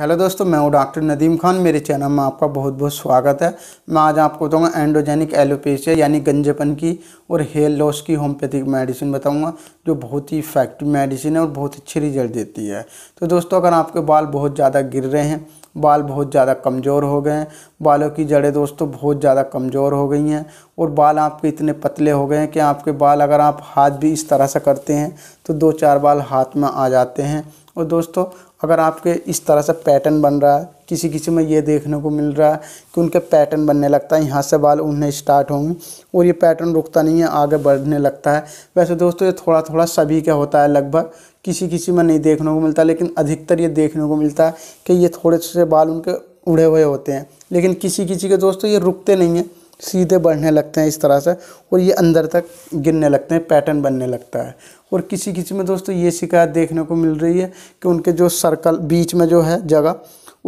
hello दोस्तों मैं हूँ डॉक्टर नदीम खान मेरे चैनल में आपका बहुत बहुत स्वागत है मैं आज आपको बताऊँगा एंडोजेनिक एलोपेशिया यानी गंजेपन की और हेयर लॉस की होम्योपैथिक मेडिसिन बताऊँगा जो बहुत ही इफेक्टिव मेडिसिन है और बहुत अच्छे रिजल्ट देती है तो दोस्तों अगर आपके बाल बहुत ज़्यादा गिर रहे हैं बाल बहुत ज़्यादा कमज़ोर हो गए हैं बालों की जड़ें दोस्तों बहुत ज़्यादा कमज़ोर हो गई हैं और बाल आपके इतने पतले हो गए हैं कि आपके बाल अगर आप हाथ भी इस तरह से करते हैं तो दो चार बाल हाथ में आ जाते हैं और दोस्तों अगर आपके इस तरह से पैटर्न बन रहा है किसी किसी में ये देखने को मिल रहा है कि उनके पैटर्न बनने लगता है यहाँ से बाल उड़ने स्टार्ट होंगे और ये पैटर्न रुकता नहीं है आगे बढ़ने लगता है वैसे दोस्तों ये थोड़ा थोड़ा सभी का होता है लगभग किसी किसी में नहीं देखने को मिलता लेकिन अधिकतर ये देखने को मिलता है कि ये थोड़े से बाल उनके उड़े हुए होते हैं लेकिन किसी किसी के दोस्तों ये रुकते नहीं हैं सीधे बढ़ने लगते हैं इस तरह से और ये अंदर तक गिरने लगते हैं पैटर्न बनने लगता है और किसी किसी में दोस्तों ये शिकायत देखने को मिल रही है कि उनके जो सर्कल बीच में जो है जगह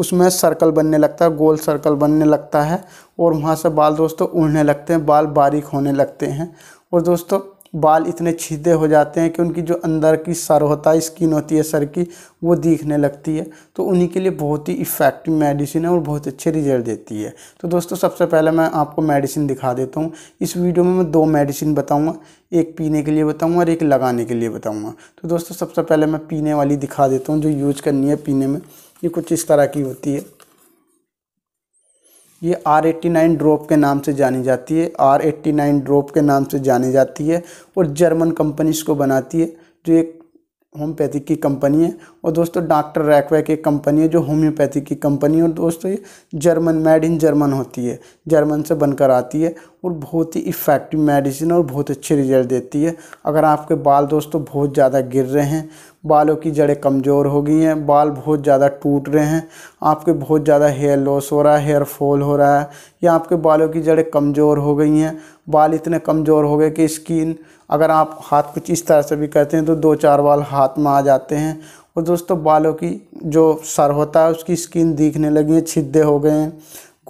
उसमें सर्कल बनने लगता है गोल सर्कल बनने लगता है और वहाँ से बाल दोस्तों उड़ने लगते हैं बाल बारीक होने लगते हैं और दोस्तों बाल इतने छीदे हो जाते हैं कि उनकी जो अंदर की सर होता है स्किन होती है सर की वो दिखने लगती है तो उन्हीं के लिए बहुत ही इफ़ेक्टिव मेडिसिन है और बहुत अच्छे रिजल्ट देती है तो दोस्तों सबसे पहले मैं आपको मेडिसिन दिखा देता हूँ इस वीडियो में मैं दो मेडिसिन बताऊँगा एक पीने के लिए बताऊँगा और एक लगाने के लिए बताऊँगा तो दोस्तों सबसे पहले मैं पीने वाली दिखा देता हूँ जो यूज करनी है पीने में ये कुछ इस तरह की होती है ये आर एट्टी नाइन ड्रॉप के नाम से जानी जाती है आर एट्टी नाइन ड्रॉप के नाम से जानी जाती है और जर्मन कंपनी इसको बनाती है जो एक होम्योपैथिक की कंपनी है और दोस्तों डॉक्टर रैकवैक एक कंपनी है जो होम्योपैथी की कंपनी है और दोस्तों ये जर्मन मेड इन जर्मन होती है जर्मन से बनकर आती है और बहुत ही इफ़ेक्टिव मेडिसिन और बहुत अच्छे रिजल्ट देती है अगर आपके बाल दोस्तों बहुत ज़्यादा गिर रहे हैं बालों की जड़ें कमज़ोर हो गई हैं बाल बहुत ज़्यादा टूट रहे हैं आपके बहुत ज़्यादा हेयर लॉस हो रहा है हेयर फॉल हो रहा है या आपके बालों की जड़ें कमज़ोर हो गई हैं बाल इतने कमज़ोर हो गए कि स्किन अगर आप हाथ कुछ इस तरह से भी करते हैं तो दो चार बाल हाथ में आ जाते हैं और दोस्तों बालों की जो सर होता है उसकी स्किन दिखने लगी है छिद्दे हो गए हैं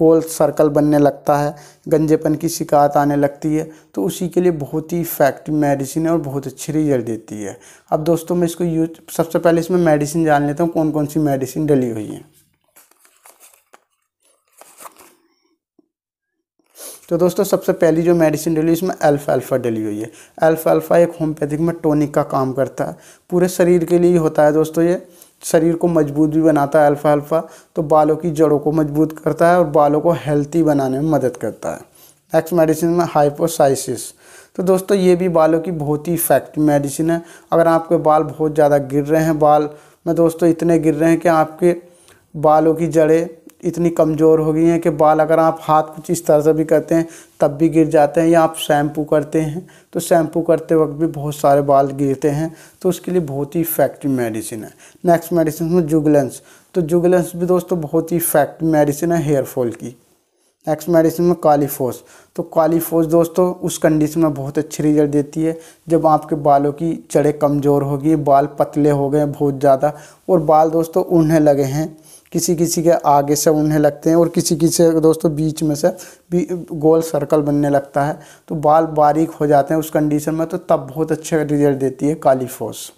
गोल सर्कल बनने लगता है गंजेपन की शिकायत आने लगती है तो उसी के लिए बहुत ही इफेक्टिव मेडिसिन है और बहुत अच्छी रिजल्ट देती है अब दोस्तों मैं इसको यूज सबसे पहले इसमें मेडिसिन जान लेता हूँ कौन कौन सी मेडिसिन डली हुई है तो दोस्तों सबसे पहली जो मेडिसिन डली इसमें अल्फा अल्फा डली हुई है अल्फा अल्फा एक होम्योपैथिक में टोनिक का काम करता है पूरे शरीर के लिए ही होता है दोस्तों ये शरीर को मजबूत भी बनाता है अल्फ़ा अल्फ़ा तो बालों की जड़ों को मजबूत करता है और बालों को हेल्थी बनाने में मदद करता है नेक्स्ट मेडिसिन में हाइपोसाइसिस तो दोस्तों ये भी बालों की बहुत ही इफेक्टिव मेडिसिन है अगर आपके बाल बहुत ज़्यादा गिर रहे हैं बाल में दोस्तों इतने गिर रहे हैं कि आपके बालों की जड़ें इतनी कमज़ोर हो गई हैं कि बाल अगर आप हाथ कुछ इस तरह से भी करते हैं तब भी गिर जाते हैं या आप शैम्पू करते हैं तो शैम्पू करते वक्त भी बहुत सारे बाल गिरते हैं तो उसके लिए बहुत ही इफेक्टिव मेडिसिन है नेक्स्ट मेडिसिन में जुगलेंस तो जुगलेंस भी दोस्तों बहुत ही इफेक्टिव मेडिसिन है हेयर फॉल की नेक्स्ट मेडिसिन में कालीफोस तो कालीफोस दोस्तों उस कंडीशन में बहुत अच्छी रिजल्ट देती है जब आपके बालों की चढ़े कमज़ोर हो बाल पतले हो गए बहुत ज़्यादा और बाल दोस्तों उन्हें लगे हैं किसी किसी के आगे से उन्हें लगते हैं और किसी किसी के दोस्तों बीच में से भी गोल सर्कल बनने लगता है तो बाल बारीक हो जाते हैं उस कंडीशन में तो तब बहुत अच्छे रिजल्ट देती है कालीफोस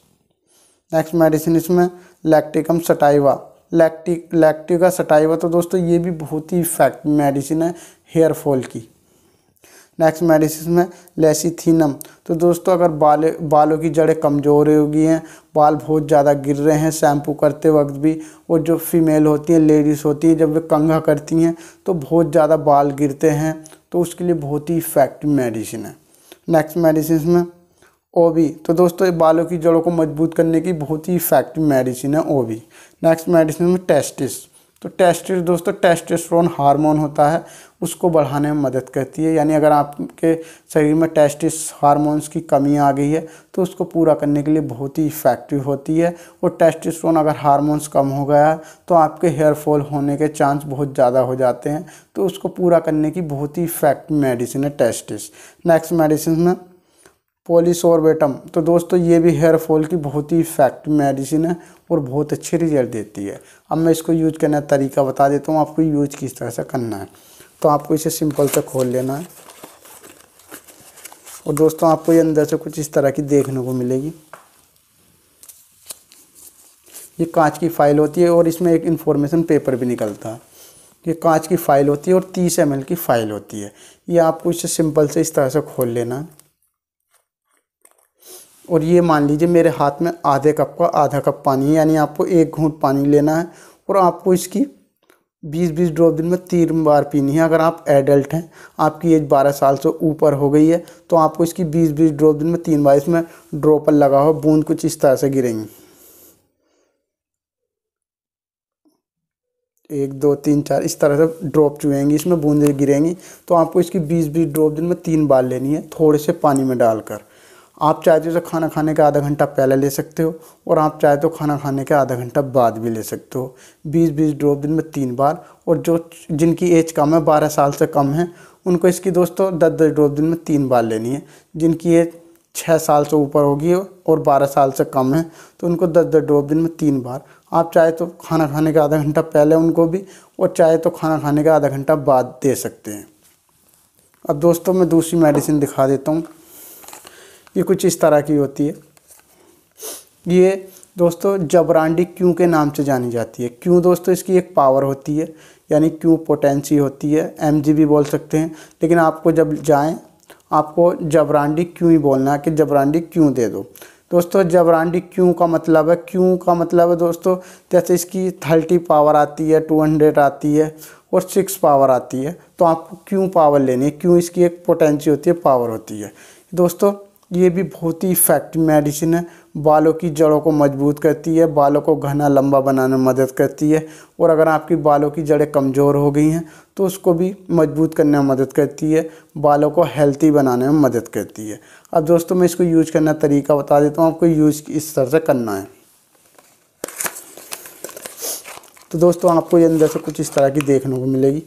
नेक्स्ट मेडिसिन इसमें लैक्टिकम सटाइवा लैक्टिक लैक्टिक का सटाइवा तो दोस्तों ये भी बहुत ही इफेक्ट मेडिसिन है हेयर फॉल की नेक्स्ट मेडिसिन में लेसिथिनम तो दोस्तों अगर बाल बालों की जड़ें कमज़ोर हो गई हैं बाल बहुत ज़्यादा गिर रहे हैं शैम्पू करते वक्त भी और जो फीमेल होती हैं लेडीज़ होती हैं जब वे कंघा करती हैं तो बहुत ज़्यादा बाल गिरते हैं तो उसके लिए बहुत ही इफेक्टिव मेडिसिन है नेक्स्ट मेडिसिन में ओ बी तो दोस्तों बालों की जड़ों को मजबूत करने की बहुत ही इफेक्टिव मेडिसिन है ओ बी नेक्स्ट मेडिसिन में टेस्टिस तो टेस्टिस दोस्तों टेस्टोस्टेरोन हार्मोन होता है उसको बढ़ाने में मदद करती है यानी अगर आपके शरीर में टेस्टिस हार्मोन्स की कमी आ गई है तो उसको पूरा करने के लिए बहुत ही इफेक्टिव होती है और टेस्टोस्टेरोन अगर हार्मोन्स कम हो गया है तो आपके हेयर फॉल होने के चांस बहुत ज़्यादा हो जाते हैं तो उसको पूरा करने की बहुत ही इफेक्टिव मेडिसिन है टेस्टिस नेक्स्ट मेडिसिन में पोलिसोरबेटम तो दोस्तों ये भी हेयर फॉल की बहुत ही इफेक्ट मेडिसिन है और बहुत अच्छे रिजल्ट देती है अब मैं इसको यूज करने का तरीका बता देता हूँ आपको यूज किस तरह से करना है तो आपको इसे सिंपल से खोल लेना है और दोस्तों आपको ये अंदर से कुछ इस तरह की देखने को मिलेगी ये कांच की फाइल होती है और इसमें एक इन्फॉर्मेशन पेपर भी निकलता है ये कांच की फाइल होती है और तीस एम की फ़ाइल होती है ये आपको इसे सिंपल से इस तरह से खोल लेना है और ये मान लीजिए मेरे हाथ में आधे कप का आधा कप पानी है यानी आपको एक घूंट पानी लेना है और आपको इसकी बीस बीस ड्रॉप दिन में तीन बार पीनी है अगर आप एडल्ट हैं आपकी एज बारह साल से ऊपर हो गई है तो आपको इसकी बीस बीस ड्रॉप दिन में तीन बार इसमें ड्रॉपर लगा हो बूंद कुछ इस तरह से गिरेंगी एक दो तीन चार इस तरह से ड्रॉप चुएंगी इसमें बूंदें गिरेंगी तो आपको इसकी बीस बीस ड्रॉप दिन में तीन बार लेनी है थोड़े से पानी में डालकर आप चाहे हो तो खाना खाने का आधा घंटा पहले ले सकते हो और आप चाहे तो खाना खाने का आधा घंटा बाद भी ले सकते हो बीस बीस ड्रॉप दिन में तीन बार और जो जिनकी एज कम है बारह साल से कम है उनको इसकी दोस्तों दस दस ड्रॉप दिन में तीन बार लेनी है जिनकी एज छः साल से ऊपर होगी और बारह साल से कम है तो उनको दस दस ड्रॉप दिन में तीन बार आप चाहे तो खाना खाने का आधा घंटा पहले उनको भी और चाहे तो खाना खाने का आधा घंटा बाद दे सकते हैं अब दोस्तों मैं दूसरी मेडिसिन दिखा देता हूँ ये कुछ इस तरह की होती है ये दोस्तों जबरांडी क्यों के नाम से जानी जाती है क्यों दोस्तों इसकी एक पावर होती है यानी क्यों पोटेंसी होती है एम भी बोल सकते हैं लेकिन आपको जब जाएँ आपको जबरांडी क्यों ही बोलना है कि जबरांडी क्यों दे दो दोस्तों जबरांडी क्यों का मतलब है क्यों का मतलब है दोस्तों जैसे इसकी थर्टी पावर आती है टू हंड्रेड आती है और सिक्स पावर आती है तो आपको क्यों पावर लेनी है क्यों इसकी एक पोटेंसी होती है पावर होती है दोस्तों ये भी बहुत ही इफेक्टिव मेडिसिन है बालों की जड़ों को मजबूत करती है बालों को घना लंबा बनाने में मदद करती है और अगर आपकी बालों की जड़ें कमज़ोर हो गई हैं तो उसको भी मजबूत करने में मदद करती है बालों को हेल्थी बनाने में मदद करती है अब दोस्तों मैं इसको यूज करना तरीका बता देता हूँ आपको यूज इस तरह से करना है तो दोस्तों आपको ये अंदर से कुछ इस तरह की देखने को मिलेगी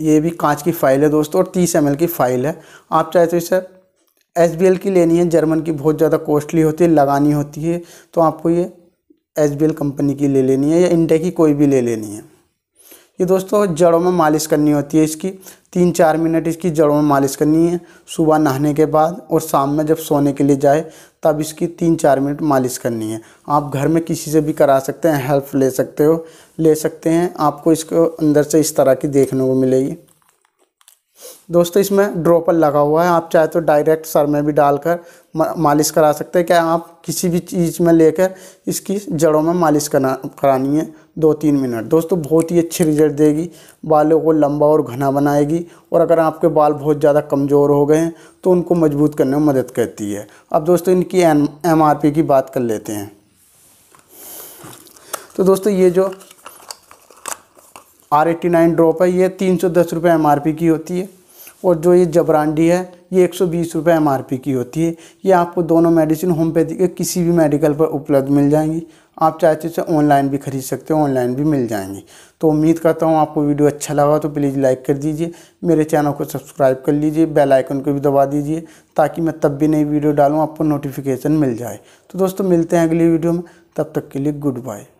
ये भी कांच की फ़ाइल है दोस्तों और तीस एम की फ़ाइल है आप चाहे तो इसे एस की लेनी है जर्मन की बहुत ज़्यादा कॉस्टली होती है लगानी होती है तो आपको ये एस कंपनी की ले लेनी है या इंडे की कोई भी ले लेनी है ये दोस्तों जड़ों में मालिश करनी होती है इसकी तीन चार मिनट इसकी जड़ों में मालिश करनी है सुबह नहाने के बाद और शाम में जब सोने के लिए जाए तब इसकी तीन चार मिनट मालिश करनी है आप घर में किसी से भी करा सकते हैं हेल्प ले सकते हो ले सकते हैं आपको इसको अंदर से इस तरह की देखने को मिलेगी दोस्तों इसमें ड्रॉपर लगा हुआ है आप चाहे तो डायरेक्ट सर में भी डालकर मालिश करा सकते हैं क्या आप किसी भी चीज़ में लेकर इसकी जड़ों में मालिश करना करानी है दो तीन मिनट दोस्तों बहुत ही अच्छे रिजल्ट देगी बालों को लंबा और घना बनाएगी और अगर आपके बाल बहुत ज़्यादा कमज़ोर हो गए हैं तो उनको मजबूत करने में मदद करती है अब दोस्तों इनकी एम की बात कर लेते हैं तो दोस्तों ये जो आर एट्टी नाइन ड्रॉप है ये तीन सौ दस रुपये एम आर पी की होती है और जो ये जबरांडी है ये एक सौ बीस रुपये एम आर पी की होती है ये आपको दोनों मेडिसिन होम्योपैथी के किसी भी मेडिकल पर उपलब्ध मिल जाएंगी आप चाहते तो इसे ऑनलाइन भी खरीद सकते हो ऑनलाइन भी मिल जाएंगी तो उम्मीद करता हूँ आपको वीडियो अच्छा लगा तो प्लीज़ लाइक कर दीजिए मेरे चैनल को सब्सक्राइब कर लीजिए बेल आइकन को भी दबा दीजिए ताकि मैं तब भी नई वीडियो डालूँ आपको नोटिफिकेशन मिल जाए तो दोस्तों मिलते हैं अगली वीडियो में तब तक के लिए गुड बाय